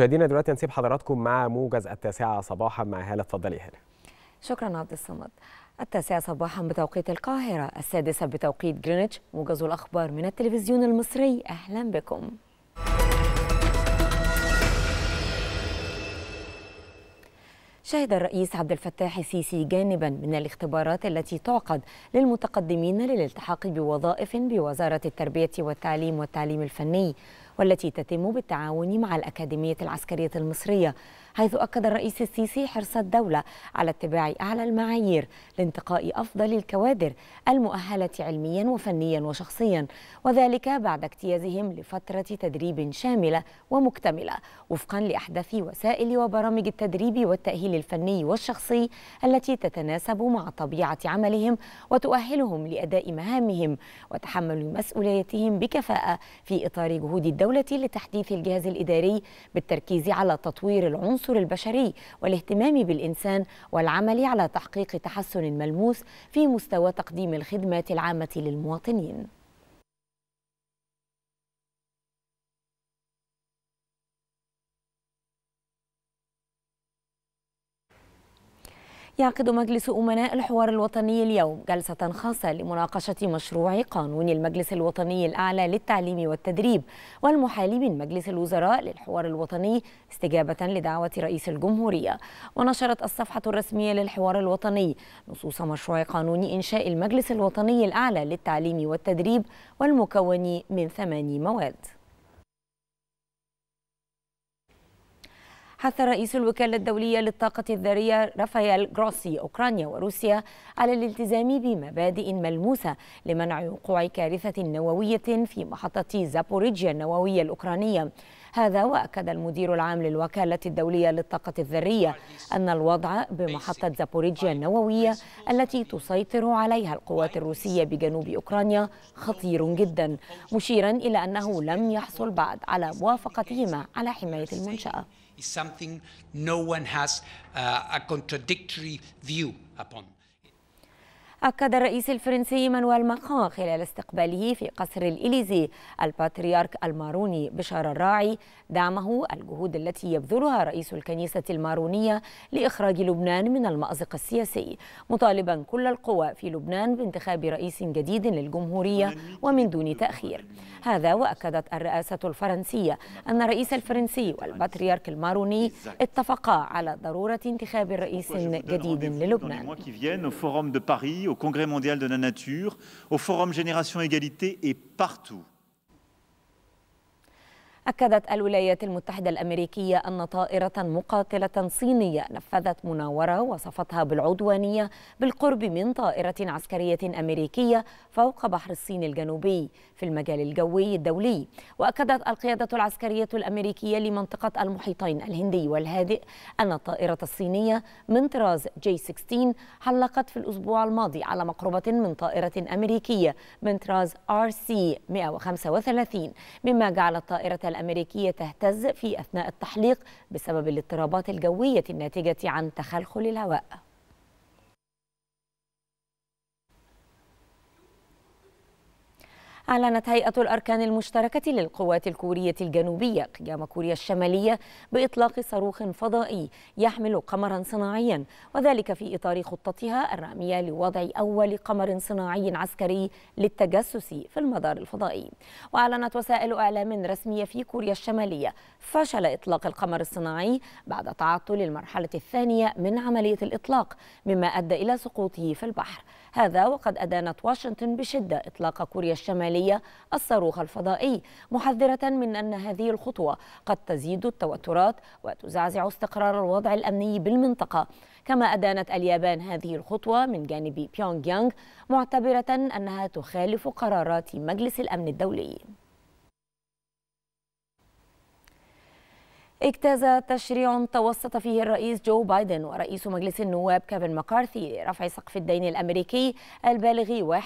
مشاهدينا دلوقتي هنسيب حضراتكم مع موجز التاسعة صباحا مع هالة اتفضلي هالة شكرا عبد الصمد التاسعة صباحا بتوقيت القاهرة السادسة بتوقيت جرينتش موجز الأخبار من التلفزيون المصري أهلا بكم شهد الرئيس عبد الفتاح السيسي جانبا من الاختبارات التي تعقد للمتقدمين للالتحاق بوظائف بوزارة التربية والتعليم والتعليم الفني والتي تتم بالتعاون مع الأكاديمية العسكرية المصرية حيث أكد الرئيس السيسي حرص الدولة على اتباع أعلى المعايير لانتقاء أفضل الكوادر المؤهلة علميا وفنيا وشخصيا وذلك بعد اجتيازهم لفترة تدريب شاملة ومكتملة وفقا لأحدث وسائل وبرامج التدريب والتأهيل الفني والشخصي التي تتناسب مع طبيعة عملهم وتؤهلهم لأداء مهامهم وتحمل مسؤوليتهم بكفاءة في إطار جهود الدولة لتحديث الجهاز الإداري بالتركيز على تطوير العنصر العنصر البشري والاهتمام بالإنسان والعمل على تحقيق تحسن ملموس في مستوى تقديم الخدمات العامة للمواطنين يعقد مجلس أمناء الحوار الوطني اليوم جلسة خاصة لمناقشة مشروع قانون المجلس الوطني الأعلى للتعليم والتدريب والمحال من مجلس الوزراء للحوار الوطني استجابة لدعوة رئيس الجمهورية ونشرت الصفحة الرسمية للحوار الوطني نصوص مشروع قانون إنشاء المجلس الوطني الأعلى للتعليم والتدريب والمكون من ثماني مواد حث رئيس الوكالة الدولية للطاقة الذرية رافائيل غروسي أوكرانيا وروسيا على الالتزام بمبادئ ملموسة لمنع وقوع كارثة نووية في محطة زابوريجيا النووية الأوكرانية هذا وأكد المدير العام للوكالة الدولية للطاقة الذرية أن الوضع بمحطة زابوريجيا النووية التي تسيطر عليها القوات الروسية بجنوب أوكرانيا خطير جدا مشيرا إلى أنه لم يحصل بعد على موافقتهما على حماية المنشأة is something no one has uh, a contradictory view upon. أكد الرئيس الفرنسي مانويل ماكرون خلال استقباله في قصر الإليزي الباتريارك الماروني بشار الراعي دعمه الجهود التي يبذلها رئيس الكنيسة المارونية لإخراج لبنان من المأزق السياسي مطالبا كل القوى في لبنان بانتخاب رئيس جديد للجمهورية ومن دون تأخير هذا وأكدت الرئاسة الفرنسية أن الرئيس الفرنسي والباتريارك الماروني اتفقا على ضرورة انتخاب رئيس جديد للبنان au Congrès mondial de la nature, au Forum Génération Égalité et partout. أكدت الولايات المتحدة الأمريكية أن طائرة مقاتلة صينية نفذت مناورة وصفتها بالعدوانية بالقرب من طائرة عسكرية أمريكية فوق بحر الصين الجنوبي في المجال الجوي الدولي وأكدت القيادة العسكرية الأمريكية لمنطقة المحيطين الهندي والهادئ أن الطائرة الصينية من طراز جي 16 حلقت في الأسبوع الماضي على مقربة من طائرة أمريكية من طراز RC 135 مما جعل الطائرة الأمريكية تهتز في أثناء التحليق بسبب الاضطرابات الجوية الناتجة عن تخلخل الهواء أعلنت هيئة الأركان المشتركة للقوات الكورية الجنوبية قيام كوريا الشمالية بإطلاق صاروخ فضائي يحمل قمرا صناعيا وذلك في إطار خطتها الرامية لوضع أول قمر صناعي عسكري للتجسس في المدار الفضائي وأعلنت وسائل إعلام رسمية في كوريا الشمالية فشل إطلاق القمر الصناعي بعد تعطل المرحلة الثانية من عملية الإطلاق مما أدى إلى سقوطه في البحر هذا وقد أدانت واشنطن بشدة إطلاق كوريا الشمالية الشمالية الصاروخ الفضائي محذرة من أن هذه الخطوة قد تزيد التوترات وتزعزع استقرار الوضع الأمني بالمنطقة كما أدانت اليابان هذه الخطوة من جانب بيونغ يانغ معتبرة أنها تخالف قرارات مجلس الأمن الدولي اجتاز تشريع توسط فيه الرئيس جو بايدن ورئيس مجلس النواب كيفن مكارثي لرفع سقف الدين الأمريكي البالغ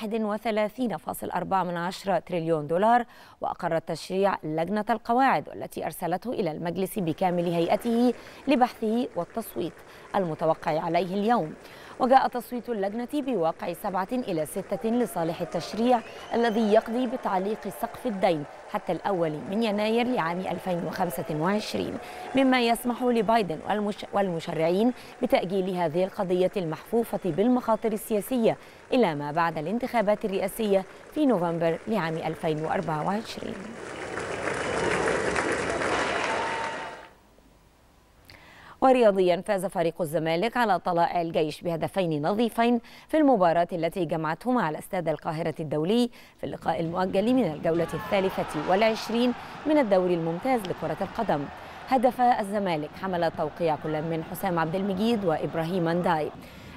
31.4 تريليون دولار وأقر التشريع لجنة القواعد والتي أرسلته إلى المجلس بكامل هيئته لبحثه والتصويت المتوقع عليه اليوم وجاء تصويت اللجنة بواقع سبعة إلى ستة لصالح التشريع الذي يقضي بتعليق سقف الدين حتى الأول من يناير لعام 2025 مما يسمح لبايدن والمش والمشرعين بتأجيل هذه القضية المحفوفة بالمخاطر السياسية إلى ما بعد الانتخابات الرئاسية في نوفمبر لعام 2024 ورياضيا فاز فريق الزمالك على طلائع الجيش بهدفين نظيفين في المباراة التي جمعتهما على استاد القاهرة الدولي في اللقاء المؤجل من الجولة الثالثة والعشرين من الدوري الممتاز لكرة القدم هدف الزمالك حمل توقيع كل من حسام عبد المجيد وإبراهيم أنداي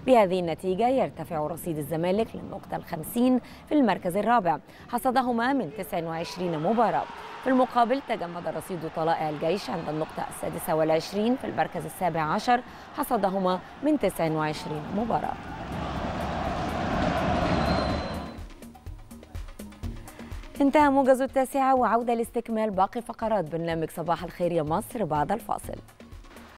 بهذه النتيجة يرتفع رصيد الزمالك للنقطة الخمسين في المركز الرابع حصدهما من 29 مباراة في المقابل تجمد رصيد طلائع الجيش عند النقطة السادسة والعشرين في المركز السابع عشر حصدهما من 29 مباراة انتهى موجز التاسعة وعودة لاستكمال باقي فقرات برنامج صباح الخير يا مصر بعد الفاصل